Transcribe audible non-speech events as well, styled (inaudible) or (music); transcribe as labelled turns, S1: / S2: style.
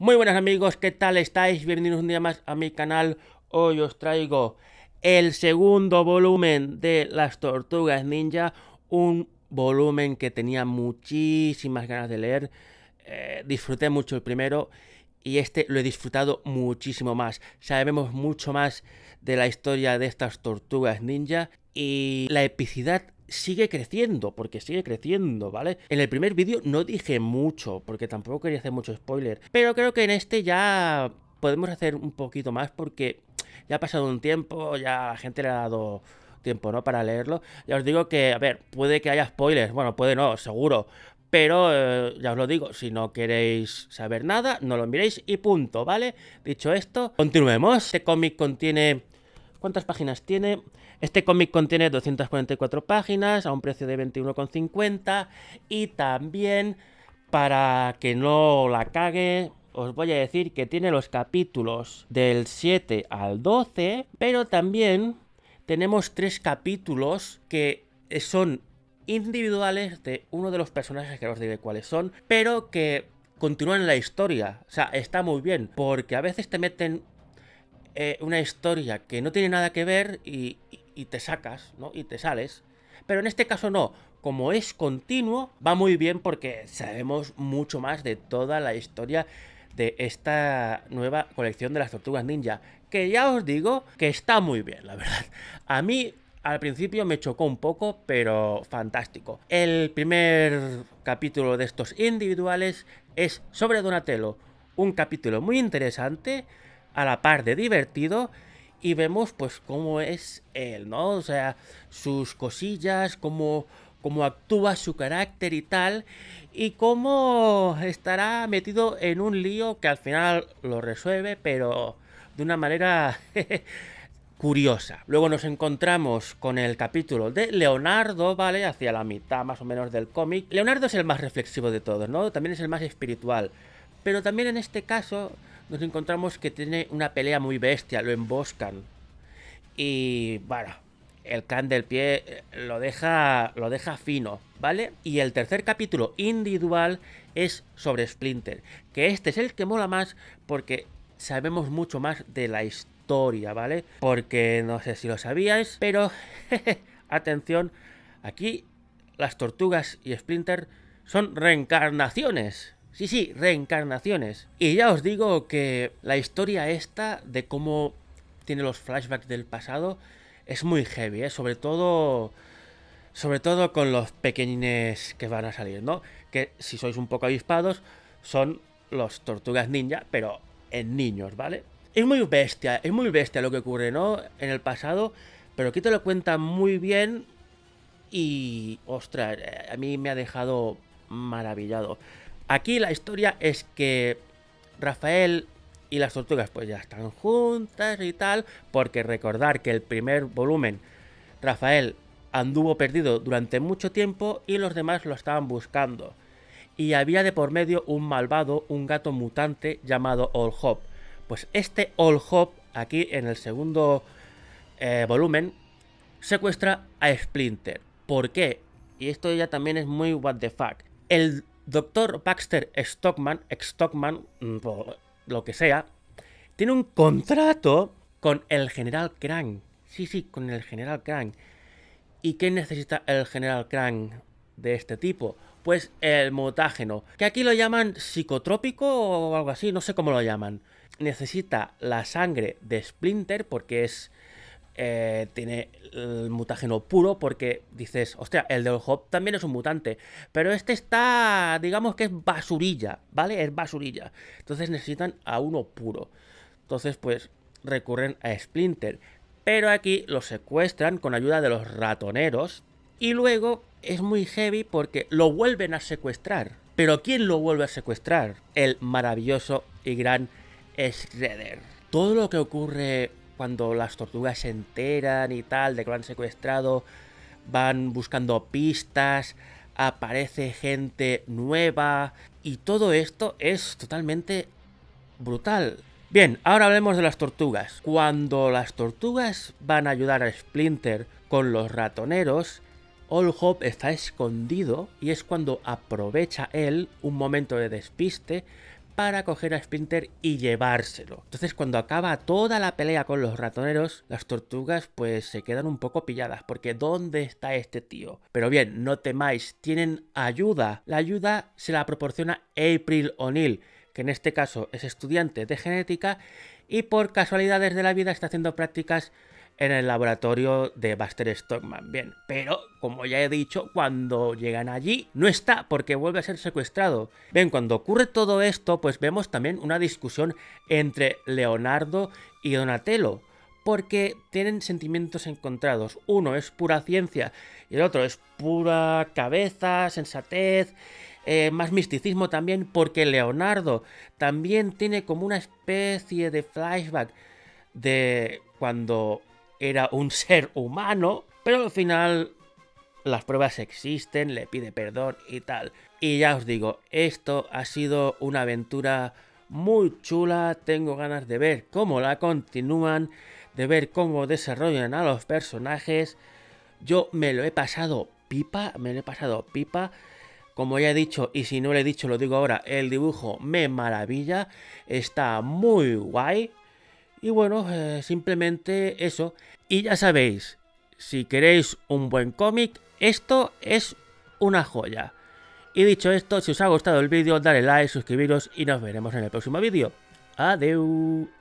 S1: Muy buenas amigos, ¿qué tal estáis? Bienvenidos un día más a mi canal. Hoy os traigo el segundo volumen de Las Tortugas Ninja, un volumen que tenía muchísimas ganas de leer. Eh, disfruté mucho el primero y este lo he disfrutado muchísimo más. Sabemos mucho más de la historia de estas tortugas ninja y la epicidad sigue creciendo, porque sigue creciendo, ¿vale? En el primer vídeo no dije mucho, porque tampoco quería hacer mucho spoiler, pero creo que en este ya podemos hacer un poquito más porque ya ha pasado un tiempo, ya la gente le ha dado tiempo, ¿no? Para leerlo. Ya os digo que, a ver, puede que haya spoilers, bueno, puede no, seguro, pero eh, ya os lo digo, si no queréis saber nada, no lo miréis y punto, ¿vale? Dicho esto, continuemos. Este cómic contiene ¿Cuántas páginas tiene? Este cómic contiene 244 páginas a un precio de 21,50 y también para que no la cague os voy a decir que tiene los capítulos del 7 al 12, pero también tenemos tres capítulos que son individuales de uno de los personajes que os diré cuáles son, pero que continúan la historia. O sea, está muy bien, porque a veces te meten eh, una historia que no tiene nada que ver y, y te sacas, ¿no? Y te sales. Pero en este caso no, como es continuo, va muy bien porque sabemos mucho más de toda la historia de esta nueva colección de las tortugas ninja. Que ya os digo que está muy bien, la verdad. A mí al principio me chocó un poco, pero fantástico. El primer capítulo de estos individuales es sobre Donatello. Un capítulo muy interesante a la par de divertido y vemos pues cómo es él, ¿no? O sea, sus cosillas, cómo, cómo actúa su carácter y tal, y cómo estará metido en un lío que al final lo resuelve, pero de una manera (laughs) curiosa. Luego nos encontramos con el capítulo de Leonardo, ¿vale? Hacia la mitad más o menos del cómic. Leonardo es el más reflexivo de todos, ¿no? También es el más espiritual. Pero también en este caso nos encontramos que tiene una pelea muy bestia, lo emboscan. Y bueno, el can del pie eh, lo deja, lo deja fino, ¿vale? Y el tercer capítulo individual es sobre Splinter, que este es el que mola más porque sabemos mucho más de la historia, ¿vale? Porque no sé si lo sabíais, pero (laughs) atención, aquí las tortugas y Splinter son reencarnaciones. Sí, sí, reencarnaciones. Y ya os digo que la historia esta de cómo tiene los flashbacks del pasado es muy heavy, ¿eh? sobre todo sobre todo con los pequeñines que van a salir, ¿no? Que si sois un poco avispados son los tortugas ninja, pero en niños, ¿vale? Es muy bestia, es muy bestia lo que ocurre, ¿no? En el pasado, pero aquí te lo cuenta muy bien y ostras, eh, a mí me ha dejado maravillado. Aquí la historia es que Rafael y las tortugas pues ya están juntas y tal, porque recordar que el primer volumen Rafael anduvo perdido durante mucho tiempo y los demás lo estaban buscando. Y había de por medio un malvado, un gato mutante llamado All Hop. Pues este All Hop, aquí en el segundo eh, volumen, secuestra a Splinter. ¿Por qué? Y esto ya también es muy what the fuck. El Doctor Baxter Stockman, Stockman, mm, lo que sea, tiene un contrato con el general Krang. Sí, sí, con el general Krang. ¿Y qué necesita el general Krang de este tipo? Pues el mutágeno, que aquí lo llaman psicotrópico o algo así, no sé cómo lo llaman. Necesita la sangre de Splinter porque es eh, tiene el mutágeno puro porque dices, hostia, el de Hop también es un mutante, pero este está, digamos que es basurilla, ¿vale? Es basurilla. Entonces necesitan a uno puro. Entonces, pues recurren a Splinter. Pero aquí lo secuestran con ayuda de los ratoneros. Y luego es muy heavy porque lo vuelven a secuestrar. Pero ¿quién lo vuelve a secuestrar? El maravilloso y gran Shredder. Todo lo que ocurre cuando las tortugas se enteran y tal de que lo han secuestrado, van buscando pistas, aparece gente nueva y todo esto es totalmente brutal. Bien, ahora hablemos de las tortugas. Cuando las tortugas van a ayudar a Splinter con los ratoneros, All Hope está escondido y es cuando aprovecha él un momento de despiste para coger a Splinter y llevárselo. Entonces cuando acaba toda la pelea con los ratoneros, las tortugas pues se quedan un poco pilladas porque ¿dónde está este tío? Pero bien, no temáis, tienen ayuda. La ayuda se la proporciona April O'Neil, que en este caso es estudiante de genética y por casualidades de la vida está haciendo prácticas en el laboratorio de Buster Stockman. Bien, pero como ya he dicho, cuando llegan allí no está porque vuelve a ser secuestrado. Bien, cuando ocurre todo esto, pues vemos también una discusión entre Leonardo y Donatello. Porque tienen sentimientos encontrados. Uno es pura ciencia y el otro es pura cabeza, sensatez. Eh, más misticismo también, porque Leonardo también tiene como una especie de flashback de cuando era un ser humano, pero al final las pruebas existen, le pide perdón y tal. Y ya os digo, esto ha sido una aventura muy chula, tengo ganas de ver cómo la continúan, de ver cómo desarrollan a los personajes. Yo me lo he pasado pipa, me lo he pasado pipa. Como ya he dicho, y si no lo he dicho, lo digo ahora, el dibujo me maravilla, está muy guay. Y bueno, eh, simplemente eso. Y ya sabéis, si queréis un buen cómic, esto es una joya. Y dicho esto, si os ha gustado el vídeo, dale like, suscribiros y nos veremos en el próximo vídeo. Adiós.